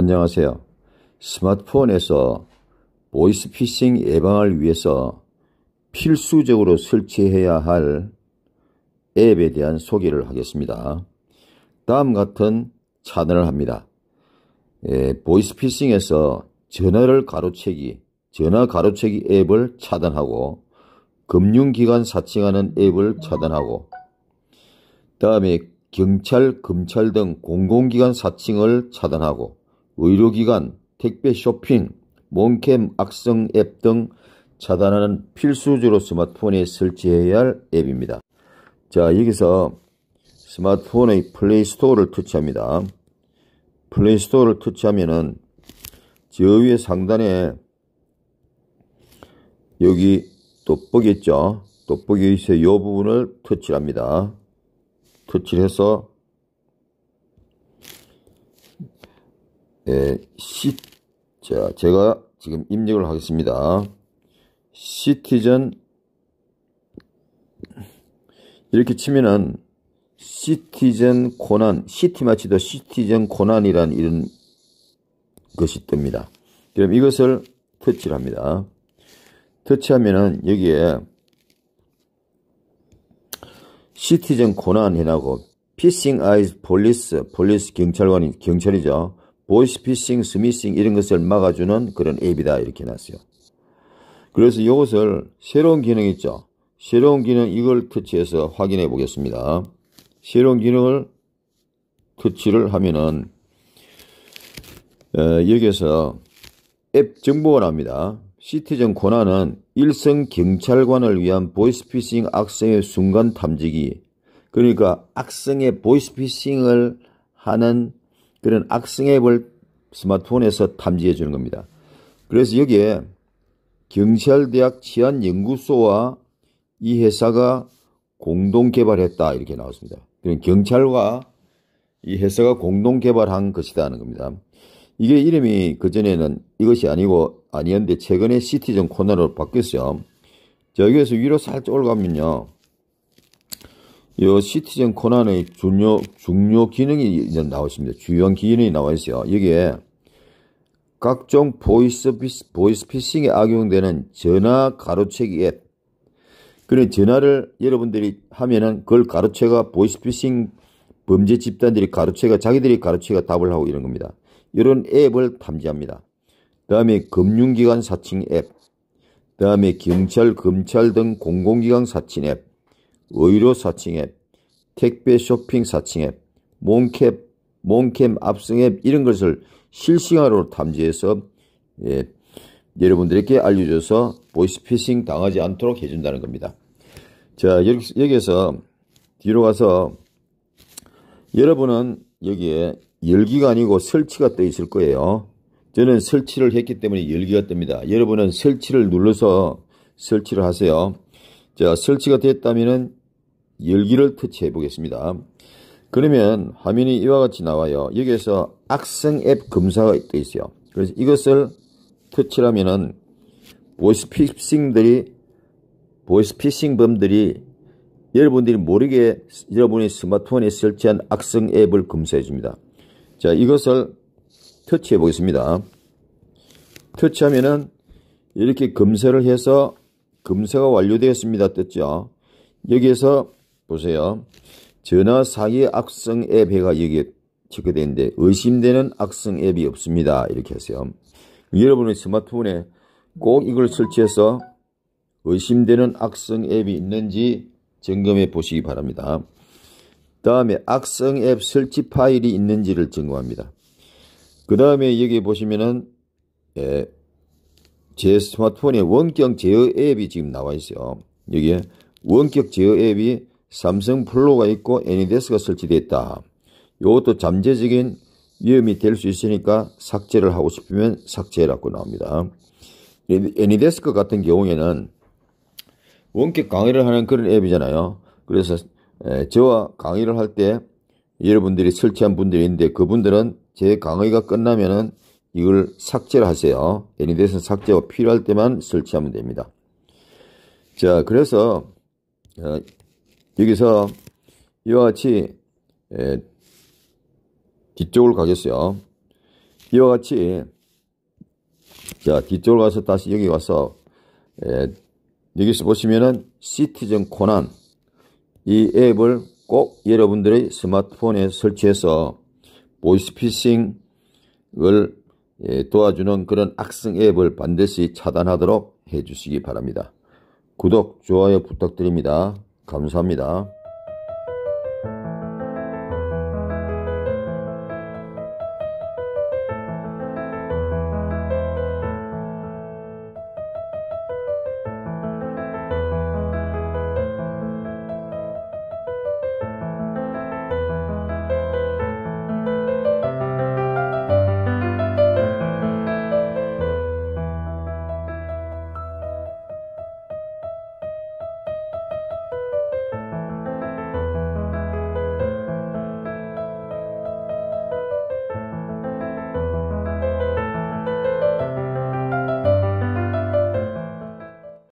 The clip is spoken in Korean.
안녕하세요. 스마트폰에서 보이스피싱 예방을 위해서 필수적으로 설치해야 할 앱에 대한 소개를 하겠습니다. 다음 같은 차단을 합니다. 예, 보이스피싱에서 전화를 가로채기, 전화 가로채기 앱을 차단하고 금융기관 사칭하는 앱을 차단하고 다음에 경찰, 검찰 등 공공기관 사칭을 차단하고 의료기관, 택배 쇼핑, 몸캠 악성 앱 등 차단하는 필수적으로 스마트폰에 설치해야 할 앱입니다. 자 여기서 스마트폰의 플레이스토어를 터치합니다. 플레이스토어를 터치하면은 저 위에 상단에 여기 돋보기 있죠? 돋보기 있어요. 이 부분을 터치합니다. 터치를 해서 예, 시, 자, 제가 지금 입력을 하겠습니다. 시티즌 이렇게 치면은 시티즌 고난, 시티 마치도 시티즌 고난이란 이런 것이 뜹니다. 그럼 이것을 터치를 합니다. 터치하면은 여기에 시티즌 고난 해나고 피싱 아이즈 폴리스, 폴리스 경찰관이 경찰이죠. 보이스피싱, 스미싱 이런 것을 막아주는 그런 앱이다 이렇게 해놨어요. 그래서 이것을 새로운 기능 있죠. 새로운 기능 이걸 터치해서 확인해 보겠습니다. 새로운 기능을 터치를 하면은 에, 어, 여기에서 앱 정보가 납니다. 시티즌 코난은 일선 경찰관을 위한 보이스피싱 악성의 순간 탐지기 그러니까 악성의 보이스피싱을 하는 그런 악성 앱을 스마트폰에서 탐지해 주는 겁니다. 그래서 여기에 경찰대학 치안연구소와 이 회사가 공동 개발했다 이렇게 나왔습니다. 그럼 그러니까 경찰과 이 회사가 공동 개발한 것이다 하는 겁니다. 이게 이름이 그전에는 이것이 아니고 아니었는데 최근에 시티즌 코너로 바뀌었어요. 자, 여기에서 위로 살짝 올라가면요. 요 시티즌 코난의 중요, 중요 기능이 이제 나오십니다 주요한 기능이 나와 있어요. 여기에 각종 보이스, 보이스 피싱에 악용되는 전화 가로채기 앱. 그래, 전화를 여러분들이 하면은 그걸 가로채가 보이스 피싱 범죄 집단들이 가로채가 자기들이 가로채가 답을 하고 이런 겁니다. 이런 앱을 탐지합니다. 다음에 금융기관 사칭 앱. 다음에 경찰, 검찰 등 공공기관 사칭 앱. 의료 사칭 앱, 택배 쇼핑 사칭 앱, 몬캡, 몬캠 압승 앱 이런 것을 실시간으로 탐지해서 예, 여러분들에게 알려줘서 보이스피싱 당하지 않도록 해준다는 겁니다. 자 여기, 여기에서 뒤로 가서 여러분은 여기에 열기가 아니고 설치가 떠 있을 거예요. 저는 설치를 했기 때문에 열기가 뜹니다. 여러분은 설치를 눌러서 설치를 하세요. 자 설치가 됐다면은 열기를 터치해 보겠습니다. 그러면 화면이 이와 같이 나와요. 여기에서 악성 앱 검사가 되어 있어요. 그래서 이것을 터치하면은 보이스 피싱들이 보이스 피싱 범들이 여러분들이 모르게 여러분의 스마트폰에 설치한 악성 앱을 검사해 줍니다. 자, 이것을 터치해 보겠습니다. 터치하면은 이렇게 검사를 해서 검사가 완료되었습니다. 떴죠. 여기에서 보세요. 전화 사기 악성 앱 해가 여기에 적혀되 있는데 의심되는 악성 앱이 없습니다. 이렇게 하세요. 여러분의 스마트폰에 꼭 이걸 설치해서 의심되는 악성 앱이 있는지 점검해 보시기 바랍니다. 다음에 악성 앱 설치 파일이 있는지를 점검합니다. 그 다음에 여기 보시면은 예, 제 스마트폰에 원격 제어 앱이 지금 나와 있어요. 여기에 원격 제어 앱이 삼성 플로가 우 있고 애니데스가 설치되어 있다. 이것도 잠재적인 위험이 될 수 있으니까 삭제를 하고 싶으면 삭제해라고 나옵니다. 애니데스크 같은 경우에는 원격 강의를 하는 그런 앱이잖아요. 그래서 저와 강의를 할 때 여러분들이 설치한 분들이 있는데 그분들은 제 강의가 끝나면은 이걸 삭제를 하세요. 애니데스 삭제가 필요할 때만 설치하면 됩니다. 자, 그래서 어, 여기서 이와 같이 에, 예, 뒤쪽으로 가겠어요. 이와 같이 자 뒤쪽으로 가서 다시 여기 와서 에, 예, 여기서 보시면은 시티즌 코난 이 앱을 꼭 여러분들의 스마트폰에 설치해서 보이스피싱을 예, 도와주는 그런 악성 앱을 반드시 차단하도록 해주시기 바랍니다. 구독, 좋아요 부탁드립니다. 감사합니다.